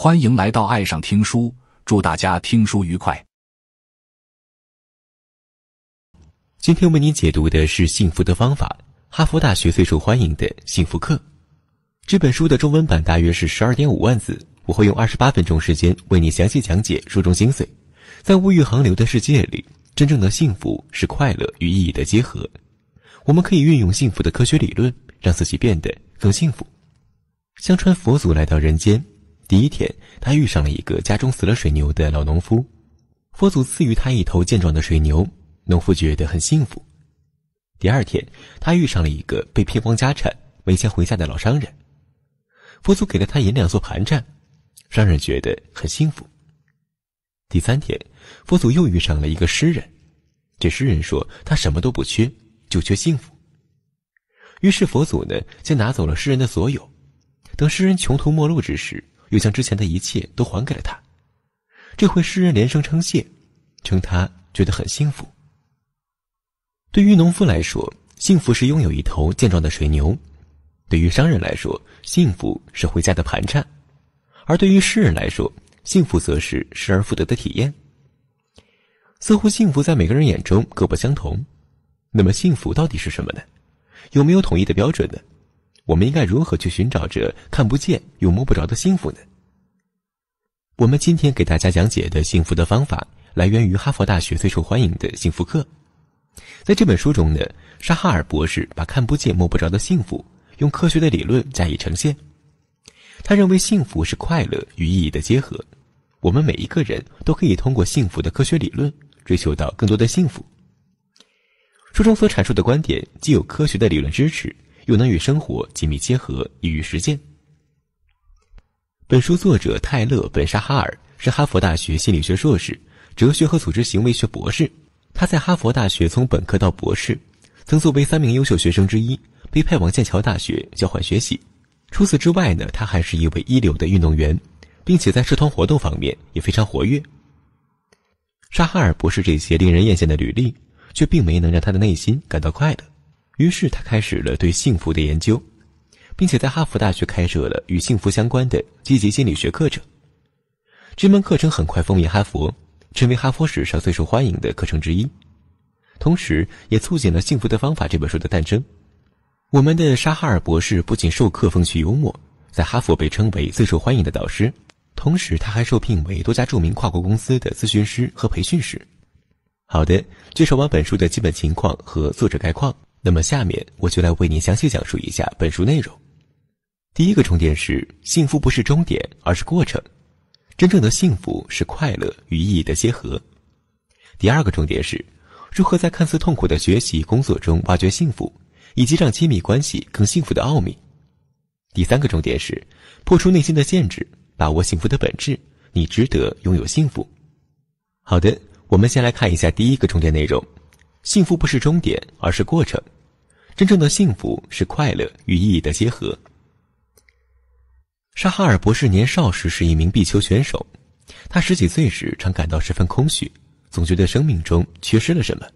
欢迎来到爱上听书，祝大家听书愉快。今天为您解读的是《幸福的方法》，哈佛大学最受欢迎的幸福课。这本书的中文版大约是十二点五万字，我会用二十八分钟时间为你详细讲解书中精髓。在物欲横流的世界里，真正的幸福是快乐与意义的结合。我们可以运用幸福的科学理论，让自己变得更幸福。相传佛祖来到人间。第一天，他遇上了一个家中死了水牛的老农夫，佛祖赐予他一头健壮的水牛，农夫觉得很幸福。第二天，他遇上了一个被骗光家产、没钱回家的老商人，佛祖给了他银两做盘缠，商人觉得很幸福。第三天，佛祖又遇上了一个诗人，这诗人说他什么都不缺，就缺幸福。于是佛祖呢，就拿走了诗人的所有，等诗人穷途末路之时。又将之前的一切都还给了他，这回诗人连声称谢，称他觉得很幸福。对于农夫来说，幸福是拥有一头健壮的水牛；对于商人来说，幸福是回家的盘缠；而对于诗人来说，幸福则是失而复得的体验。似乎幸福在每个人眼中各不相同，那么幸福到底是什么呢？有没有统一的标准呢？我们应该如何去寻找着看不见又摸不着的幸福呢？我们今天给大家讲解的幸福的方法来源于哈佛大学最受欢迎的幸福课。在这本书中呢，沙哈尔博士把看不见摸不着的幸福用科学的理论加以呈现。他认为幸福是快乐与意义的结合。我们每一个人都可以通过幸福的科学理论追求到更多的幸福。书中所阐述的观点既有科学的理论支持。又能与生活紧密结合，易于实践。本书作者泰勒·本沙哈尔是哈佛大学心理学硕士、哲学和组织行为学博士。他在哈佛大学从本科到博士，曾作为三名优秀学生之一，被派往剑桥大学交换学习。除此之外呢，他还是一位一流的运动员，并且在社团活动方面也非常活跃。沙哈尔博士这些令人艳羡的履历，却并没能让他的内心感到快乐。于是他开始了对幸福的研究，并且在哈佛大学开设了与幸福相关的积极心理学课程。这门课程很快风靡哈佛，成为哈佛史上最受欢迎的课程之一，同时也促进了《幸福的方法》这本书的诞生。我们的沙哈尔博士不仅授课风趣幽默，在哈佛被称为最受欢迎的导师，同时他还受聘为多家著名跨国公司的咨询师和培训师。好的，介绍完本书的基本情况和作者概况。那么下面我就来为您详细讲述一下本书内容。第一个重点是：幸福不是终点，而是过程。真正的幸福是快乐与意义的结合。第二个重点是：如何在看似痛苦的学习工作中挖掘幸福，以及让亲密关系更幸福的奥秘。第三个重点是：破除内心的限制，把握幸福的本质。你值得拥有幸福。好的，我们先来看一下第一个重点内容。幸福不是终点，而是过程。真正的幸福是快乐与意义的结合。沙哈尔博士年少时是一名壁球选手，他十几岁时常感到十分空虚，总觉得生命中缺失了什么。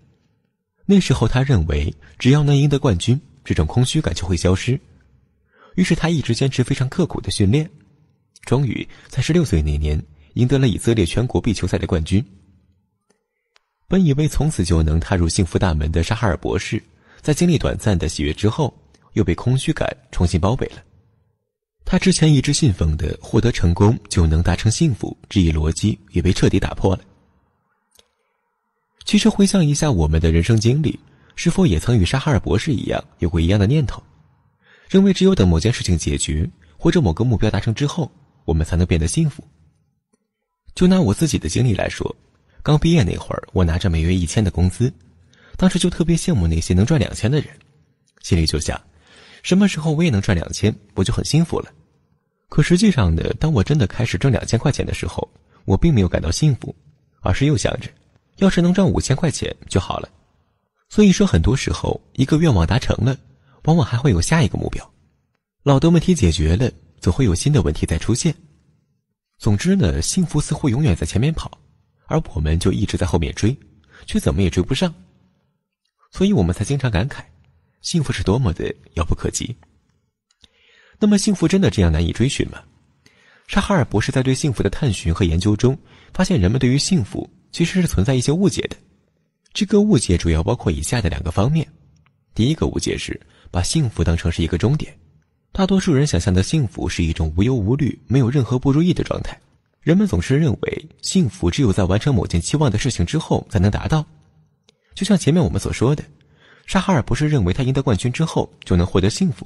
那时候，他认为只要能赢得冠军，这种空虚感就会消失。于是，他一直坚持非常刻苦的训练，终于在十六岁那年赢得了以色列全国壁球赛的冠军。本以为从此就能踏入幸福大门的沙哈尔博士，在经历短暂的喜悦之后，又被空虚感重新包围了。他之前一直信奉的“获得成功就能达成幸福”这一逻辑，也被彻底打破了。其实，回想一下我们的人生经历，是否也曾与沙哈尔博士一样，有过一样的念头，认为只有等某件事情解决，或者某个目标达成之后，我们才能变得幸福？就拿我自己的经历来说。刚毕业那会儿，我拿着每月一千的工资，当时就特别羡慕那些能赚两千的人，心里就想，什么时候我也能赚两千，我就很幸福了。可实际上呢，当我真的开始挣两千块钱的时候，我并没有感到幸福，而是又想着，要是能赚五千块钱就好了。所以说，很多时候一个愿望达成了，往往还会有下一个目标，老的问题解决了，总会有新的问题再出现。总之呢，幸福似乎永远在前面跑。而我们就一直在后面追，却怎么也追不上，所以我们才经常感慨，幸福是多么的遥不可及。那么，幸福真的这样难以追寻吗？沙哈尔博士在对幸福的探寻和研究中，发现人们对于幸福其实是存在一些误解的。这个误解主要包括以下的两个方面：第一个误解是把幸福当成是一个终点，大多数人想象的幸福是一种无忧无虑、没有任何不如意的状态。人们总是认为幸福只有在完成某件期望的事情之后才能达到，就像前面我们所说的，沙哈尔不是认为他赢得冠军之后就能获得幸福。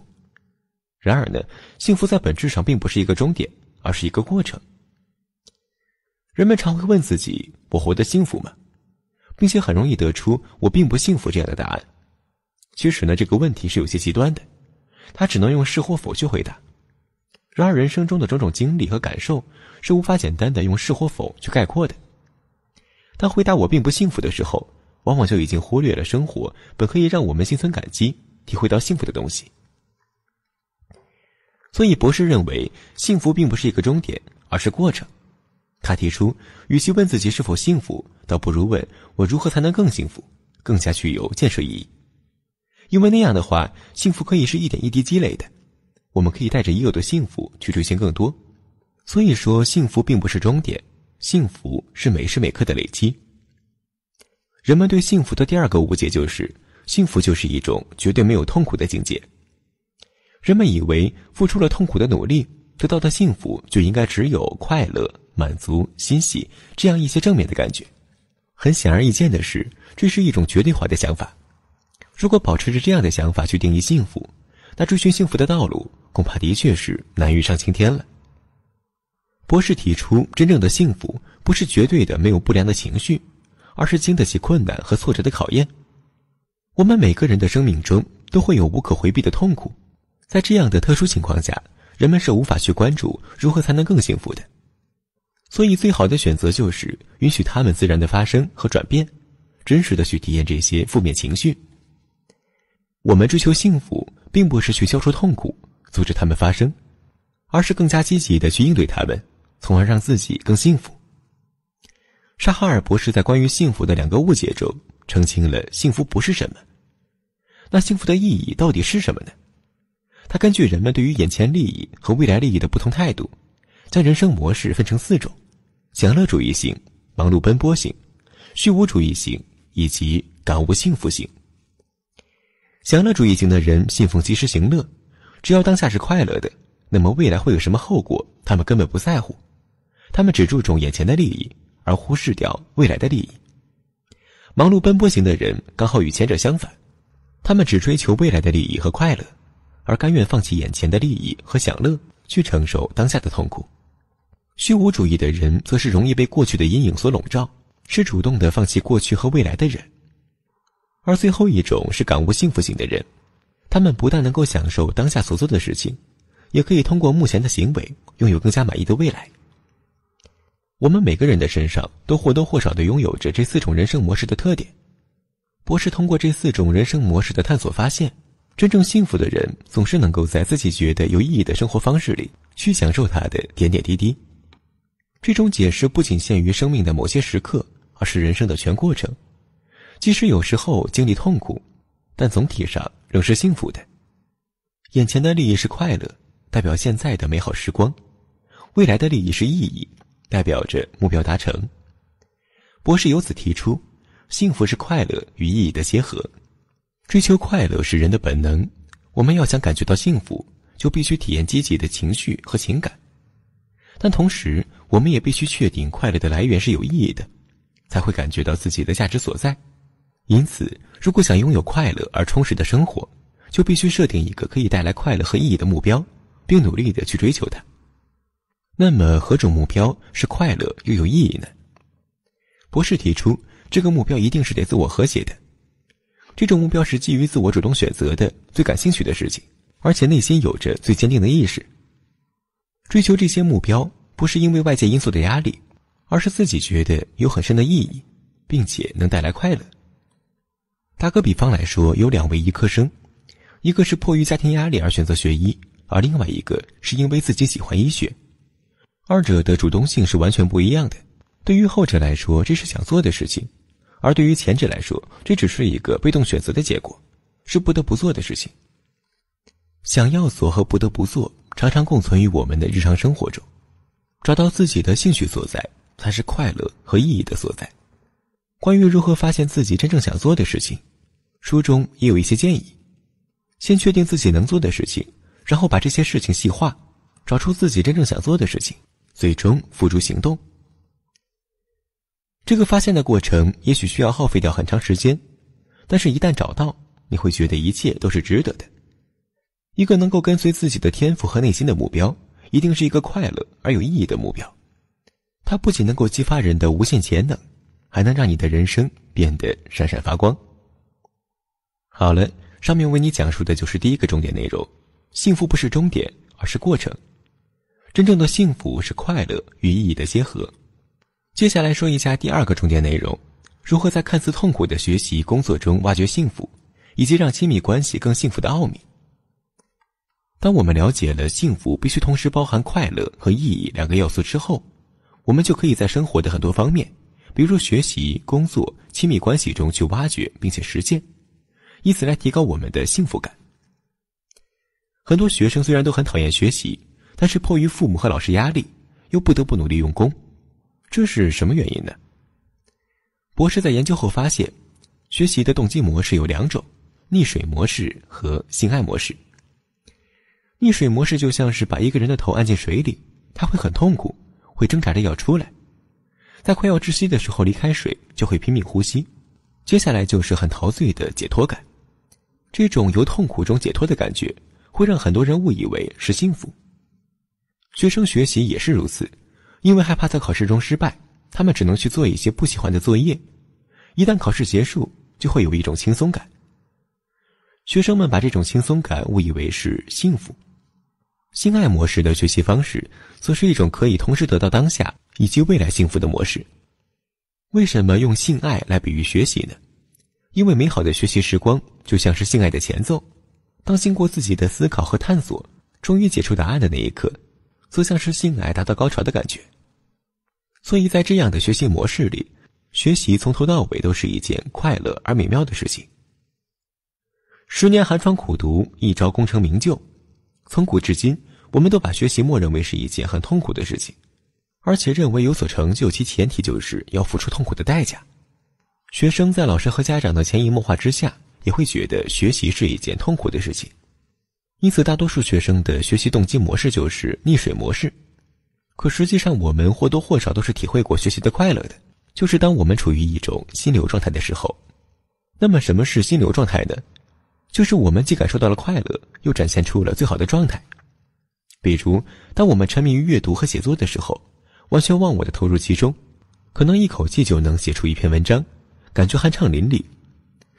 然而呢，幸福在本质上并不是一个终点，而是一个过程。人们常会问自己：“我活得幸福吗？”并且很容易得出“我并不幸福”这样的答案。其实呢，这个问题是有些极端的，他只能用是或否去回答。然而，人生中的种种经历和感受是无法简单的用是或否去概括的。当回答我并不幸福的时候，往往就已经忽略了生活本可以让我们心存感激、体会到幸福的东西。所以，博士认为幸福并不是一个终点，而是过程。他提出，与其问自己是否幸福，倒不如问我如何才能更幸福，更加具有建设意义。因为那样的话，幸福可以是一点一滴积累的。我们可以带着已有的幸福去追寻更多，所以说幸福并不是终点，幸福是每时每刻的累积。人们对幸福的第二个误解就是，幸福就是一种绝对没有痛苦的境界。人们以为付出了痛苦的努力，得到的幸福就应该只有快乐、满足、欣喜这样一些正面的感觉。很显而易见的是，这是一种绝对化的想法。如果保持着这样的想法去定义幸福，那追寻幸福的道路。恐怕的确是难于上青天了。博士提出，真正的幸福不是绝对的没有不良的情绪，而是经得起困难和挫折的考验。我们每个人的生命中都会有无可回避的痛苦，在这样的特殊情况下，人们是无法去关注如何才能更幸福的。所以，最好的选择就是允许他们自然的发生和转变，真实的去体验这些负面情绪。我们追求幸福，并不是去消除痛苦。阻止他们发生，而是更加积极的去应对他们，从而让自己更幸福。沙哈尔博士在关于幸福的两个误解中，澄清了幸福不是什么。那幸福的意义到底是什么呢？他根据人们对于眼前利益和未来利益的不同态度，将人生模式分成四种：享乐主义型、忙碌奔波型、虚无主义型以及感悟幸福型。享乐主义型的人信奉及时行乐。只要当下是快乐的，那么未来会有什么后果？他们根本不在乎，他们只注重眼前的利益，而忽视掉未来的利益。忙碌奔波型的人刚好与前者相反，他们只追求未来的利益和快乐，而甘愿放弃眼前的利益和享乐，去承受当下的痛苦。虚无主义的人则是容易被过去的阴影所笼罩，是主动的放弃过去和未来的人。而最后一种是感悟幸福型的人。他们不但能够享受当下所做的事情，也可以通过目前的行为拥有更加满意的未来。我们每个人的身上都或多或少的拥有着这四种人生模式的特点。博士通过这四种人生模式的探索发现，真正幸福的人总是能够在自己觉得有意义的生活方式里去享受他的点点滴滴。这种解释不仅限于生命的某些时刻，而是人生的全过程。即使有时候经历痛苦，但总体上。仍是幸福的。眼前的利益是快乐，代表现在的美好时光；未来的利益是意义，代表着目标达成。博士由此提出，幸福是快乐与意义的结合。追求快乐是人的本能，我们要想感觉到幸福，就必须体验积极的情绪和情感。但同时，我们也必须确定快乐的来源是有意义的，才会感觉到自己的价值所在。因此，如果想拥有快乐而充实的生活，就必须设定一个可以带来快乐和意义的目标，并努力的去追求它。那么，何种目标是快乐又有意义呢？博士提出，这个目标一定是得自我和谐的。这种目标是基于自我主动选择的最感兴趣的事情，而且内心有着最坚定的意识。追求这些目标，不是因为外界因素的压力，而是自己觉得有很深的意义，并且能带来快乐。打个比方来说，有两位医科生，一个是迫于家庭压力而选择学医，而另外一个是因为自己喜欢医学，二者的主动性是完全不一样的。对于后者来说，这是想做的事情；而对于前者来说，这只是一个被动选择的结果，是不得不做的事情。想要做和不得不做常常共存于我们的日常生活中，找到自己的兴趣所在，才是快乐和意义的所在。关于如何发现自己真正想做的事情，书中也有一些建议：先确定自己能做的事情，然后把这些事情细化，找出自己真正想做的事情，最终付诸行动。这个发现的过程也许需要耗费掉很长时间，但是一旦找到，你会觉得一切都是值得的。一个能够跟随自己的天赋和内心的目标，一定是一个快乐而有意义的目标。它不仅能够激发人的无限潜能。还能让你的人生变得闪闪发光。好了，上面为你讲述的就是第一个重点内容：幸福不是终点，而是过程。真正的幸福是快乐与意义的结合。接下来说一下第二个重点内容：如何在看似痛苦的学习工作中挖掘幸福，以及让亲密关系更幸福的奥秘。当我们了解了幸福必须同时包含快乐和意义两个要素之后，我们就可以在生活的很多方面。比如学习、工作、亲密关系中去挖掘，并且实践，以此来提高我们的幸福感。很多学生虽然都很讨厌学习，但是迫于父母和老师压力，又不得不努力用功，这是什么原因呢？博士在研究后发现，学习的动机模式有两种：溺水模式和性爱模式。溺水模式就像是把一个人的头按进水里，他会很痛苦，会挣扎着要出来。在快要窒息的时候离开水，就会拼命呼吸。接下来就是很陶醉的解脱感，这种由痛苦中解脱的感觉，会让很多人误以为是幸福。学生学习也是如此，因为害怕在考试中失败，他们只能去做一些不喜欢的作业。一旦考试结束，就会有一种轻松感。学生们把这种轻松感误以为是幸福。性爱模式的学习方式，则是一种可以同时得到当下。以及未来幸福的模式，为什么用性爱来比喻学习呢？因为美好的学习时光就像是性爱的前奏。当经过自己的思考和探索，终于解出答案的那一刻，则像是性爱达到高潮的感觉。所以在这样的学习模式里，学习从头到尾都是一件快乐而美妙的事情。十年寒窗苦读，一朝功成名就。从古至今，我们都把学习默认为是一件很痛苦的事情。而且认为有所成就，其前提就是要付出痛苦的代价。学生在老师和家长的潜移默化之下，也会觉得学习是一件痛苦的事情。因此，大多数学生的学习动机模式就是“溺水模式”。可实际上，我们或多或少都是体会过学习的快乐的。就是当我们处于一种心流状态的时候，那么什么是心流状态呢？就是我们既感受到了快乐，又展现出了最好的状态。比如，当我们沉迷于阅读和写作的时候。完全忘我的投入其中，可能一口气就能写出一篇文章，感觉酣畅淋漓，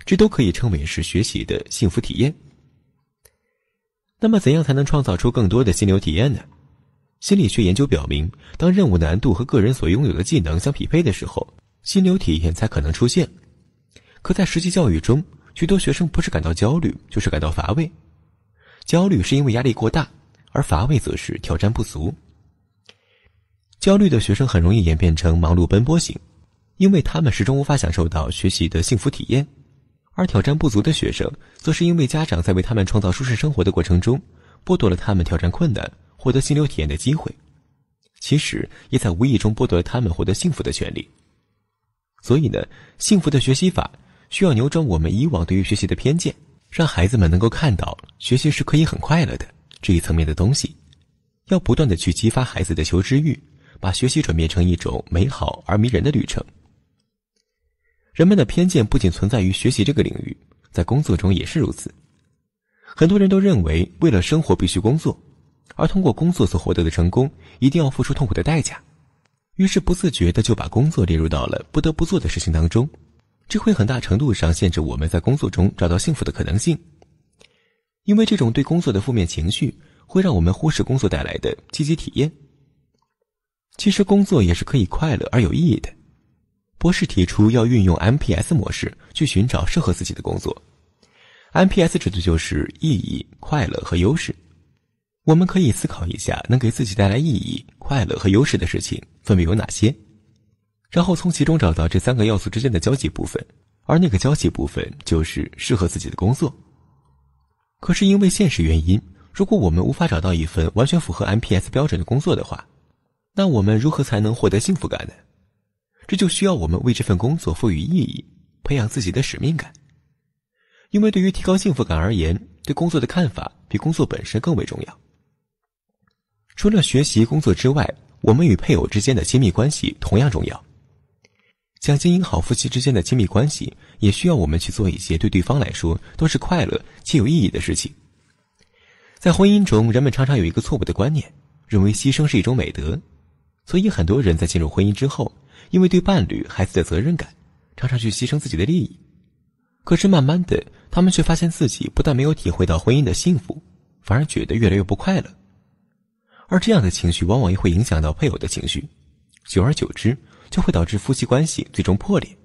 这都可以称为是学习的幸福体验。那么，怎样才能创造出更多的心流体验呢？心理学研究表明，当任务难度和个人所拥有的技能相匹配的时候，心流体验才可能出现。可在实际教育中，许多学生不是感到焦虑，就是感到乏味。焦虑是因为压力过大，而乏味则是挑战不足。焦虑的学生很容易演变成忙碌奔波型，因为他们始终无法享受到学习的幸福体验；而挑战不足的学生，则是因为家长在为他们创造舒适生活的过程中，剥夺了他们挑战困难、获得心流体验的机会，其实也在无意中剥夺了他们获得幸福的权利。所以呢，幸福的学习法需要扭转我们以往对于学习的偏见，让孩子们能够看到学习是可以很快乐的这一层面的东西，要不断的去激发孩子的求知欲。把学习转变成一种美好而迷人的旅程。人们的偏见不仅存在于学习这个领域，在工作中也是如此。很多人都认为，为了生活必须工作，而通过工作所获得的成功，一定要付出痛苦的代价。于是不自觉的就把工作列入到了不得不做的事情当中，这会很大程度上限制我们在工作中找到幸福的可能性。因为这种对工作的负面情绪，会让我们忽视工作带来的积极体验。其实工作也是可以快乐而有意义的。博士提出要运用 MPS 模式去寻找适合自己的工作。MPS 指的就是意义、快乐和优势。我们可以思考一下，能给自己带来意义、快乐和优势的事情分别有哪些，然后从其中找到这三个要素之间的交集部分，而那个交集部分就是适合自己的工作。可是因为现实原因，如果我们无法找到一份完全符合 MPS 标准的工作的话，那我们如何才能获得幸福感呢？这就需要我们为这份工作赋予意义，培养自己的使命感。因为对于提高幸福感而言，对工作的看法比工作本身更为重要。除了学习工作之外，我们与配偶之间的亲密关系同样重要。想经营好夫妻之间的亲密关系，也需要我们去做一些对对方来说都是快乐且有意义的事情。在婚姻中，人们常常有一个错误的观念，认为牺牲是一种美德。所以，很多人在进入婚姻之后，因为对伴侣、孩子的责任感，常常去牺牲自己的利益。可是，慢慢的，他们却发现自己不但没有体会到婚姻的幸福，反而觉得越来越不快乐。而这样的情绪，往往又会影响到配偶的情绪，久而久之，就会导致夫妻关系最终破裂。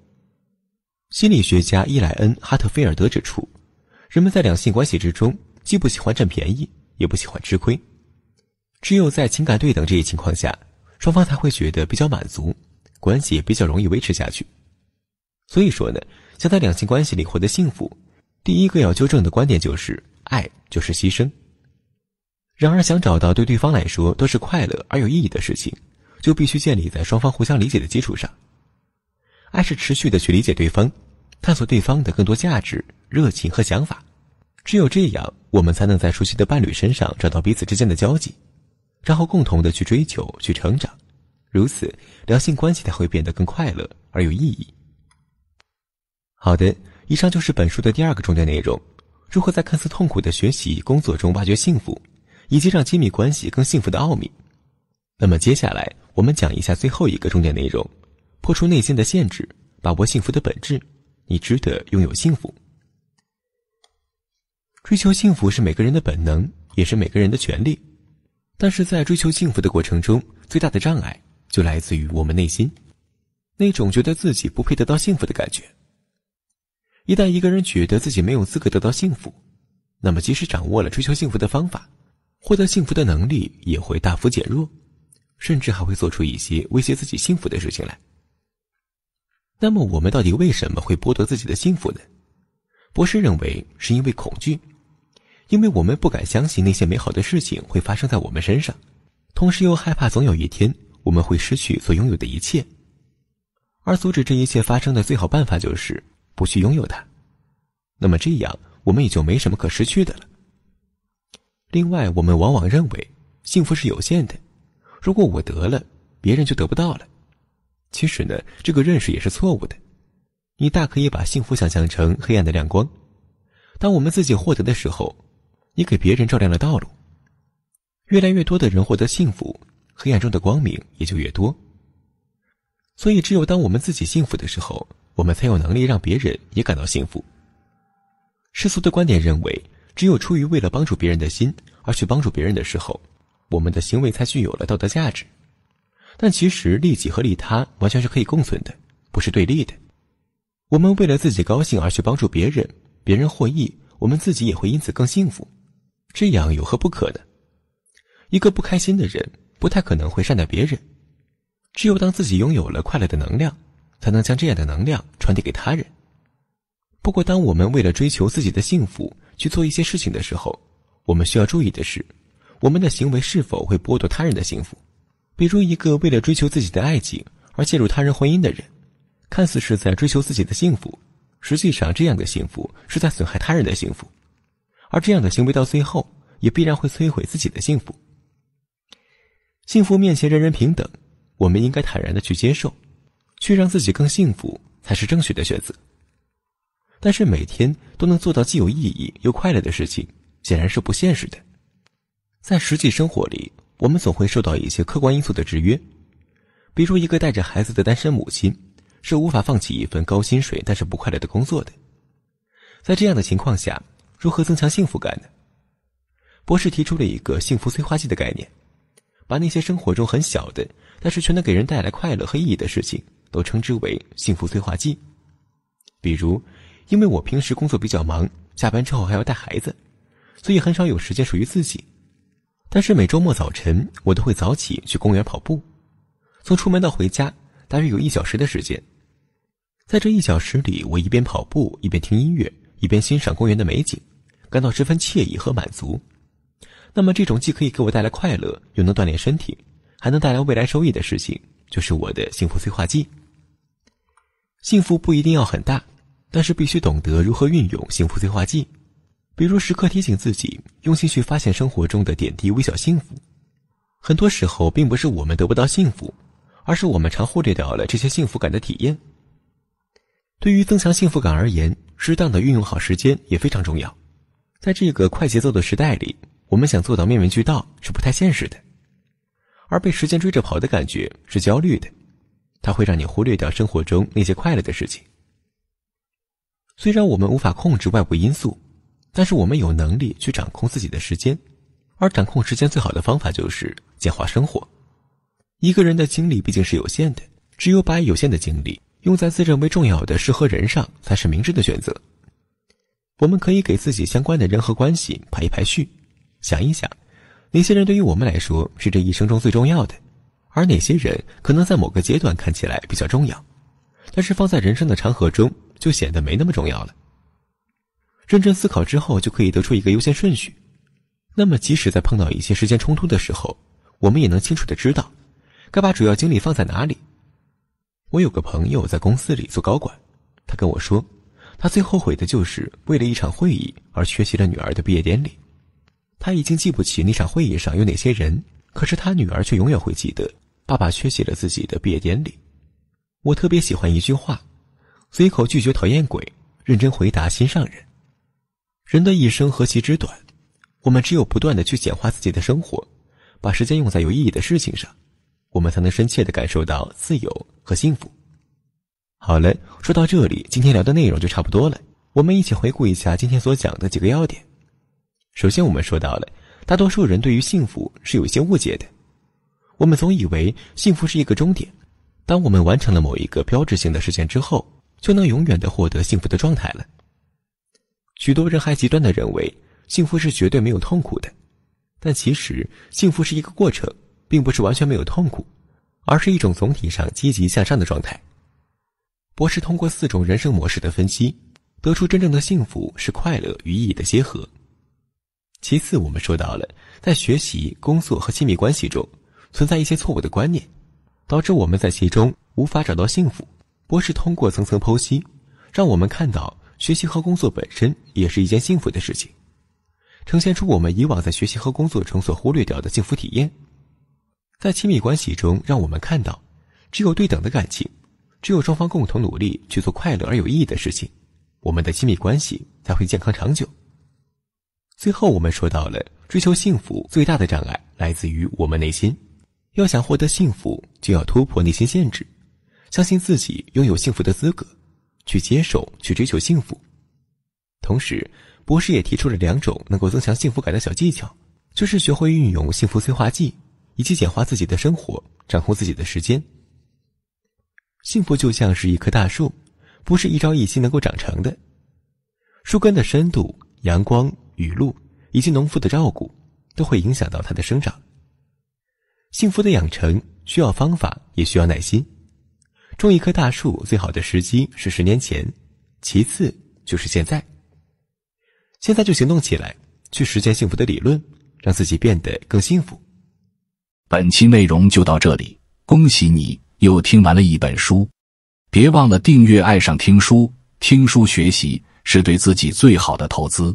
心理学家伊莱恩·哈特菲尔德指出，人们在两性关系之中，既不喜欢占便宜，也不喜欢吃亏，只有在情感对等这一情况下。双方才会觉得比较满足，关系也比较容易维持下去。所以说呢，想在两性关系里获得幸福，第一个要纠正的观点就是，爱就是牺牲。然而，想找到对对方来说都是快乐而有意义的事情，就必须建立在双方互相理解的基础上。爱是持续的去理解对方，探索对方的更多价值、热情和想法。只有这样，我们才能在熟悉的伴侣身上找到彼此之间的交集。然后共同的去追求、去成长，如此良性关系才会变得更快乐而有意义。好的，以上就是本书的第二个重点内容：如何在看似痛苦的学习工作中挖掘幸福，以及让亲密关系更幸福的奥秘。那么接下来我们讲一下最后一个重点内容：破除内心的限制，把握幸福的本质。你值得拥有幸福。追求幸福是每个人的本能，也是每个人的权利。但是在追求幸福的过程中，最大的障碍就来自于我们内心那种觉得自己不配得到幸福的感觉。一旦一个人觉得自己没有资格得到幸福，那么即使掌握了追求幸福的方法，获得幸福的能力也会大幅减弱，甚至还会做出一些威胁自己幸福的事情来。那么我们到底为什么会剥夺自己的幸福呢？博士认为是因为恐惧。因为我们不敢相信那些美好的事情会发生在我们身上，同时又害怕总有一天我们会失去所拥有的一切，而阻止这一切发生的最好办法就是不去拥有它。那么这样我们也就没什么可失去的了。另外，我们往往认为幸福是有限的，如果我得了，别人就得不到了。其实呢，这个认识也是错误的。你大可以把幸福想象成黑暗的亮光，当我们自己获得的时候。你给别人照亮了道路，越来越多的人获得幸福，黑暗中的光明也就越多。所以，只有当我们自己幸福的时候，我们才有能力让别人也感到幸福。世俗的观点认为，只有出于为了帮助别人的心而去帮助别人的时候，我们的行为才具有了道德价值。但其实，利己和利他完全是可以共存的，不是对立的。我们为了自己高兴而去帮助别人，别人获益，我们自己也会因此更幸福。这样有何不可呢？一个不开心的人，不太可能会善待别人。只有当自己拥有了快乐的能量，才能将这样的能量传递给他人。不过，当我们为了追求自己的幸福去做一些事情的时候，我们需要注意的是，我们的行为是否会剥夺他人的幸福。比如，一个为了追求自己的爱情而介入他人婚姻的人，看似是在追求自己的幸福，实际上这样的幸福是在损害他人的幸福。而这样的行为到最后也必然会摧毁自己的幸福。幸福面前人人平等，我们应该坦然的去接受，去让自己更幸福才是正确的选择。但是每天都能做到既有意义又快乐的事情显然是不现实的。在实际生活里，我们总会受到一些客观因素的制约，比如一个带着孩子的单身母亲是无法放弃一份高薪水但是不快乐的工作的。在这样的情况下。如何增强幸福感呢？博士提出了一个“幸福催化剂”的概念，把那些生活中很小的，但是却能给人带来快乐和意义的事情，都称之为“幸福催化剂”。比如，因为我平时工作比较忙，下班之后还要带孩子，所以很少有时间属于自己。但是每周末早晨，我都会早起去公园跑步，从出门到回家大约有一小时的时间。在这一小时里，我一边跑步，一边听音乐，一边欣赏公园的美景。感到十分惬意和满足，那么这种既可以给我带来快乐，又能锻炼身体，还能带来未来收益的事情，就是我的幸福催化剂。幸福不一定要很大，但是必须懂得如何运用幸福催化剂，比如时刻提醒自己，用心去发现生活中的点滴微小幸福。很多时候，并不是我们得不到幸福，而是我们常忽略掉了这些幸福感的体验。对于增强幸福感而言，适当的运用好时间也非常重要。在这个快节奏的时代里，我们想做到面面俱到是不太现实的。而被时间追着跑的感觉是焦虑的，它会让你忽略掉生活中那些快乐的事情。虽然我们无法控制外部因素，但是我们有能力去掌控自己的时间。而掌控时间最好的方法就是简化生活。一个人的精力毕竟是有限的，只有把有限的精力用在自认为重要的事和人上，才是明智的选择。我们可以给自己相关的人和关系排一排序，想一想，哪些人对于我们来说是这一生中最重要的，而哪些人可能在某个阶段看起来比较重要，但是放在人生的长河中就显得没那么重要了。认真思考之后，就可以得出一个优先顺序。那么，即使在碰到一些时间冲突的时候，我们也能清楚的知道，该把主要精力放在哪里。我有个朋友在公司里做高管，他跟我说。他最后悔的就是为了一场会议而缺席了女儿的毕业典礼。他已经记不起那场会议上有哪些人，可是他女儿却永远会记得爸爸缺席了自己的毕业典礼。我特别喜欢一句话：“随口拒绝讨厌鬼，认真回答心上人。”人的一生何其之短，我们只有不断的去简化自己的生活，把时间用在有意义的事情上，我们才能深切的感受到自由和幸福。好了，说到这里，今天聊的内容就差不多了。我们一起回顾一下今天所讲的几个要点。首先，我们说到了，大多数人对于幸福是有一些误解的。我们总以为幸福是一个终点，当我们完成了某一个标志性的事件之后，就能永远的获得幸福的状态了。许多人还极端的认为，幸福是绝对没有痛苦的。但其实，幸福是一个过程，并不是完全没有痛苦，而是一种总体上积极向上的状态。博士通过四种人生模式的分析，得出真正的幸福是快乐与意义的结合。其次，我们说到了在学习、工作和亲密关系中存在一些错误的观念，导致我们在其中无法找到幸福。博士通过层层剖析，让我们看到学习和工作本身也是一件幸福的事情，呈现出我们以往在学习和工作中所忽略掉的幸福体验。在亲密关系中，让我们看到，只有对等的感情。只有双方共同努力去做快乐而有意义的事情，我们的亲密关系才会健康长久。最后，我们说到了追求幸福最大的障碍来自于我们内心，要想获得幸福，就要突破内心限制，相信自己拥有幸福的资格，去接受，去追求幸福。同时，博士也提出了两种能够增强幸福感的小技巧，就是学会运用幸福催化剂，以及简化自己的生活，掌控自己的时间。幸福就像是一棵大树，不是一朝一夕能够长成的。树根的深度、阳光、雨露以及农夫的照顾都会影响到它的生长。幸福的养成需要方法，也需要耐心。种一棵大树最好的时机是十年前，其次就是现在。现在就行动起来，去实践幸福的理论，让自己变得更幸福。本期内容就到这里，恭喜你！又听完了一本书，别忘了订阅爱上听书。听书学习是对自己最好的投资。